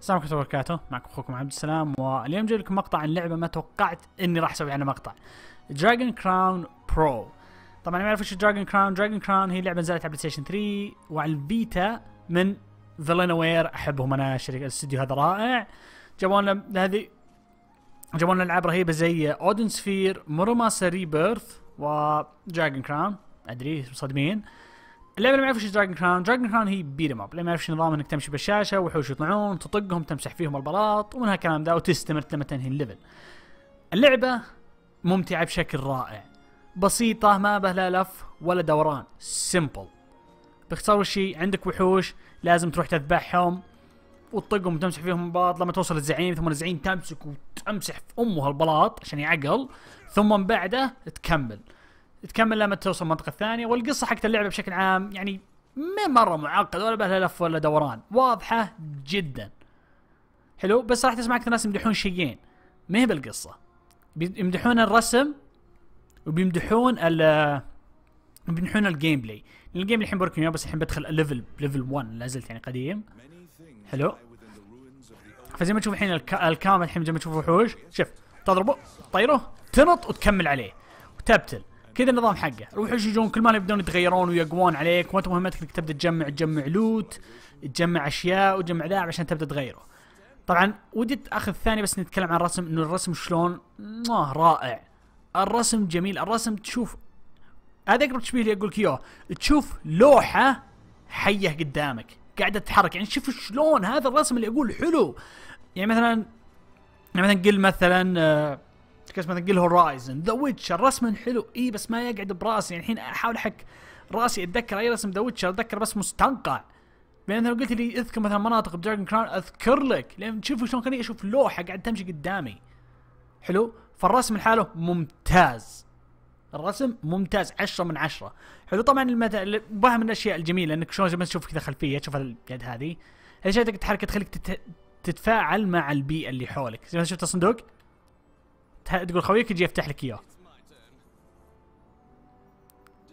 السلام عليكم ورحمة الله وبركاته، معكم اخوكم عبد السلام واليوم جاي لكم مقطع عن لعبة ما توقعت اني راح اسوي عنها مقطع. دراجون كراون برو. طبعا اللي ما يعرف ايش دراجون كراون، دراجون كراون هي لعبة نزلت على بلاي ستيشن 3 وعلى البيتا من ذا وير احبهم انا شركة الاستوديو هذا رائع. جابوا لنا هذه جابوا لنا العاب رهيبة زي اودن سفير، موروماسا ريبيرث ودراجون كراون، ادري مصدمين. اللعبه اللي ما يعرف ايش دراجون كراون دراجون كراون هي بيت اب اللي ما يعرف نظام انك تمشي بالشاشه وحوش يطلعون تطقهم تمسح فيهم البلاط ومن هالكلام ذا وتستمر لما تنهي الليفل اللعبه ممتعه بشكل رائع بسيطه ما بها لا لف ولا دوران سمبل باختصار وشي عندك وحوش لازم تروح تذبحهم وتطقهم وتمسح فيهم البلاط لما توصل الزعيم ثم الزعيم تمسك وتمسح في امه البلاط عشان يعقل ثم من بعده تكمل تكمل لما توصل المنطقه الثانيه والقصه حقت اللعبه بشكل عام يعني ما مره معقد ولا بها لف ولا دوران واضحه جدا حلو بس راح تسمع اكثر ناس يمدحون شيئين ما هي بالقصه يمدحون الرسم وبيمدحون ال بنحون الجيم بلاي الجيم الحين بوريكم بس الحين بدخل ليفل ليفل 1 لا زلت يعني قديم حلو فزي ما تشوف الحين الكامل الحين زي ما تشوف وحوش شوف تضربه تطيره تنط وتكمل عليه وتبتل كذا النظام حقه روح يجون كل ما يبدون يتغيرون ويقوون عليك وانت مهمتك انك تبدا تجمع تجمع لوت تجمع اشياء وتجمع لاعب عشان تبدا تغيره طبعا ودي اخذ ثاني بس نتكلم عن الرسم انه الرسم شلون آه رائع الرسم جميل الرسم تشوف هذا اقرب تشبيه لي اقول لك اياه تشوف لوحه حيه قدامك قاعده تتحرك يعني شوف شلون هذا الرسم اللي اقول حلو يعني مثلا يعني مثلا قل مثلا آه ما تقول هورايزن ذا ويتشر رسما حلو اي بس ما يقعد براسي يعني الحين احاول احك راسي اتذكر اي رسم ذا ويتشر اتذكر بس مستنقع بينما لو قلت لي اذكر مثلا مناطق بدراجون كراون اذكر لك لان شوفوا شلون كاني اشوف لوحه قاعد تمشي قدامي حلو فالرسم لحاله ممتاز الرسم ممتاز 10 من 10 حلو طبعا المثل واحد من الاشياء الجميله انك شلون ما تشوف كذا خلفيه تشوف اليد هذه الاشياء شيء تحرك تخليك تتفاعل مع البيئه اللي حولك زي ما شفت الصندوق تقول خويك يجي يفتح لك اياه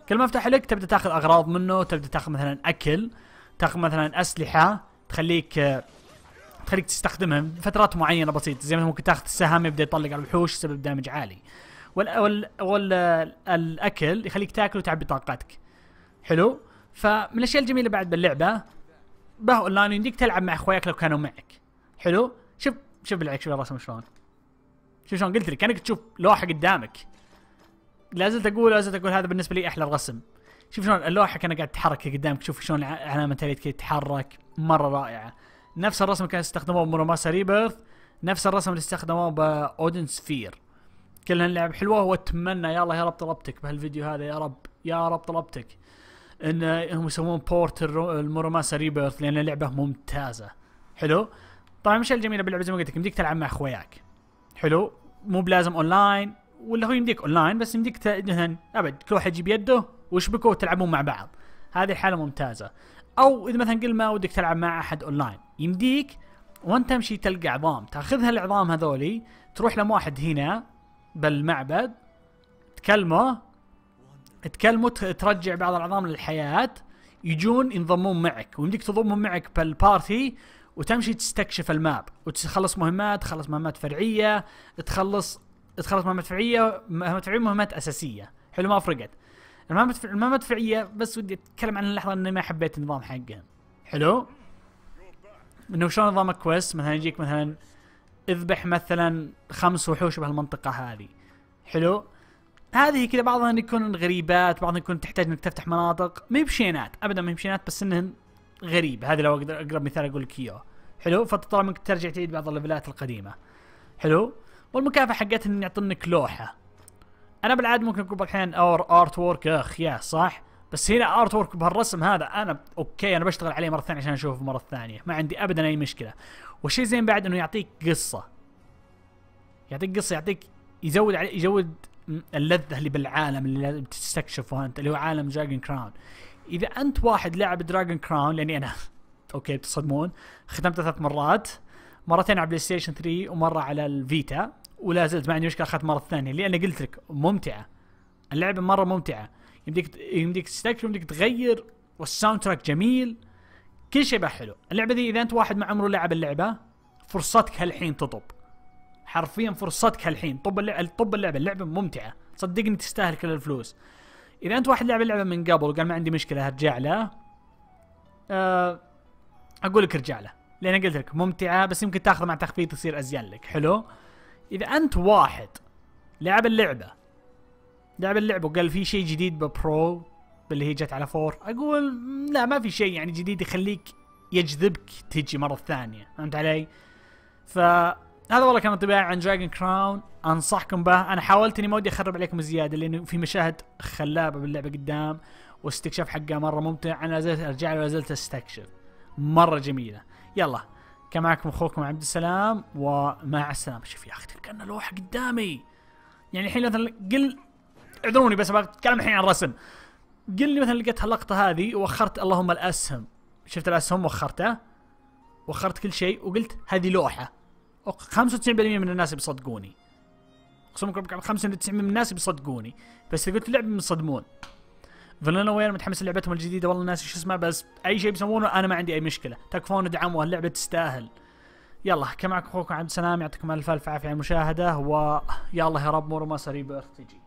كل ما افتح لك تبدا تاخذ اغراض منه تبدا تاخذ مثلا اكل تاخذ مثلا اسلحه تخليك تخليك تستخدمها فترات معينه بسيطه زي مثلا ممكن تاخذ السهم يبدا يطلق على الوحوش يسبب دامج عالي وال وال والاكل يخليك تاكل وتعبي طاقتك حلو فمن الاشياء الجميله بعد باللعبه باهو اونلاين يمديك تلعب مع اخوياك لو كانوا معك حلو شوف شوف بالعكس شوف الرسم شلون شوف شلون قلت لك كانك تشوف لوحه قدامك لا زلت اقول لا زلت اقول هذا بالنسبه لي احلى رسم شوف شلون اللوحه كان قاعد تتحرك قدامك شوف شلون علامه تاليت كي تتحرك مره رائعه نفس الرسم كان استخدموه بمونوماسا ريبيرث نفس الرسم اللي استخدموه باودن سفير كلها اللعب حلوه واتمنى يا الله يا رب طلبتك بهالفيديو هذا يا رب يا رب طلبتك ان هم يسوون بورت الموروماسا ريبيرث لان اللعبه ممتازه حلو طبعا مش الجميله باللعبه زي ما قلت لك يمديك تلعب مع اخوياك حلو مو بلازم اونلاين ولا هو يمديك اونلاين بس يمديك مثلا ابد كل واحد يجيب يده ويشبكوا وتلعبون مع بعض هذه حاله ممتازه او اذا مثلا قل ما ودك تلعب مع احد اونلاين يمديك وانت تمشي تلقى عظام تاخذ هالعظام هذولي تروح لم واحد هنا بالمعبد تكلمه تكلمه ترجع بعض العظام للحياه يجون ينضمون معك ويمديك تضمهم معك بالبارتي وتمشي تستكشف الماب وتخلص مهمات تخلص مهمات فرعيه تخلص تخلص مهمات فرعيه مهمات فرعيه مهمات اساسيه حلو ما فرقت المهمات المهمات الفرعيه بس ودي اتكلم عن اللحظه اني ما حبيت النظام حقه حلو انه شلون نظام كويس مثلا يجيك مثلا اذبح مثلا خمس وحوش بهالمنطقه هذه حلو هذه كذا بعضها يكون غريبات بعضها يكون تحتاج انك تفتح مناطق ما هي بشينات ابدا ما هي بشينات بس انهن غريب هذا لو اقدر اقرب مثال اقول لك اياه حلو فتطلع منك ترجع تعيد بعض الليفلات القديمه حلو والمكافاه حقتها انه يعطونك لوحه انا بالعاده ممكن اقول الحين اور ارت وورك اخ يا صح بس هنا ارت وورك بهالرسم هذا انا اوكي انا بشتغل عليه مره ثانيه عشان اشوفه مره ثانيه ما عندي ابدا اي مشكله والشيء زين بعد انه يعطيك قصه يعطيك قصه يعطيك يزود علي يزود اللذه اللي بالعالم اللي بتستكشفه انت اللي هو عالم دراجون كراون اذا انت واحد لعب دراجون كراون لاني انا اوكي بتصدمون ختمته ثلاث مرات مرتين على بلاي ستيشن 3 ومره على الفيتا ولا زلت ما عندي مشكله اخذت مره ثانيه لان قلت لك ممتعه اللعبه مره ممتعه يمديك يمديك تستكشف يمديك تغير والساوند تراك جميل كل شيء بحلو اللعبه دي اذا انت واحد ما عمره لعب اللعبه فرصتك هالحين تطب حرفيا فرصتك هالحين طب اللعبه طب اللعبه اللعبه ممتعه صدقني تستاهل كل الفلوس اذا انت واحد لعب اللعبه من قبل وقال ما عندي مشكله ارجع له أه اقول لك ارجع له لان قلت لك ممتعه بس يمكن تاخذ مع تخفيض تصير ازين لك حلو اذا انت واحد لعب اللعبه لعب اللعبه وقال في شيء جديد ببرو باللي هي جت على فور اقول لا ما في شيء يعني جديد يخليك يجذبك تجي مره ثانيه فهمت علي؟ ف هذا والله كان انطباعي عن دراجون كراون انصحكم به انا حاولت اني ما ودي اخرب عليكم زياده لانه في مشاهد خلابه باللعبه قدام واستكشاف حقها مره ممتع انا لا زلت ارجع له ولا زلت استكشف مره جميله يلا كان معكم اخوكم عبد السلام ومع السلامه شوف يا اخي تلقى لوحه قدامي يعني الحين مثلا قل اعذروني بس بتكلم الحين عن الرسم قل لي مثلا لقيت هاللقطه هذه وخرت اللهم الاسهم شفت الاسهم وخرتها وخرت كل شيء وقلت هذه لوحه 95% من الناس بيصدقوني اقسم لكم 95% من الناس بيصدقوني بس اذا قلت لعبه بينصدمون فلنا وير متحمس لعبتهم الجديده والله ناسي شو اسمها بس اي شيء بيسوونه انا ما عندي اي مشكله تكفون ادعموا اللعبه تستاهل يلا كان معكم اخوكم عبد السلام يعطيكم الف الف عافيه على المشاهده ويلا يا رب مورو ما سري بيرث تجي